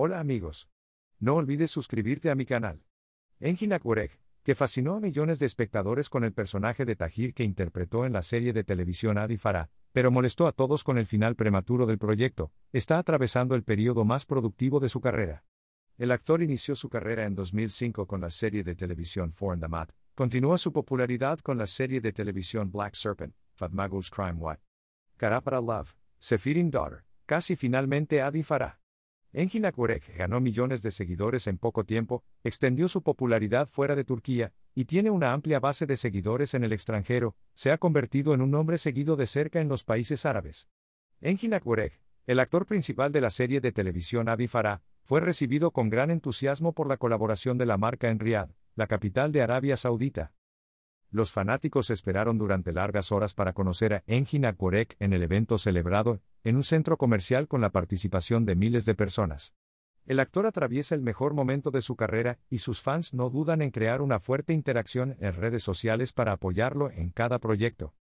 Hola amigos. No olvides suscribirte a mi canal. Engin Akurek, que fascinó a millones de espectadores con el personaje de Tahir que interpretó en la serie de televisión Adi Farah, pero molestó a todos con el final prematuro del proyecto, está atravesando el periodo más productivo de su carrera. El actor inició su carrera en 2005 con la serie de televisión and the Mat, continúa su popularidad con la serie de televisión Black Serpent, Fatmagul's Crime What, Karapara Love, Sefirin Daughter, casi finalmente Adi Farah. Engin Akwarek ganó millones de seguidores en poco tiempo, extendió su popularidad fuera de Turquía, y tiene una amplia base de seguidores en el extranjero, se ha convertido en un hombre seguido de cerca en los países árabes. Engin Akwarek, el actor principal de la serie de televisión Abi Farah, fue recibido con gran entusiasmo por la colaboración de la marca en Riad, la capital de Arabia Saudita. Los fanáticos esperaron durante largas horas para conocer a Engin Akurek en el evento celebrado en un centro comercial con la participación de miles de personas. El actor atraviesa el mejor momento de su carrera y sus fans no dudan en crear una fuerte interacción en redes sociales para apoyarlo en cada proyecto.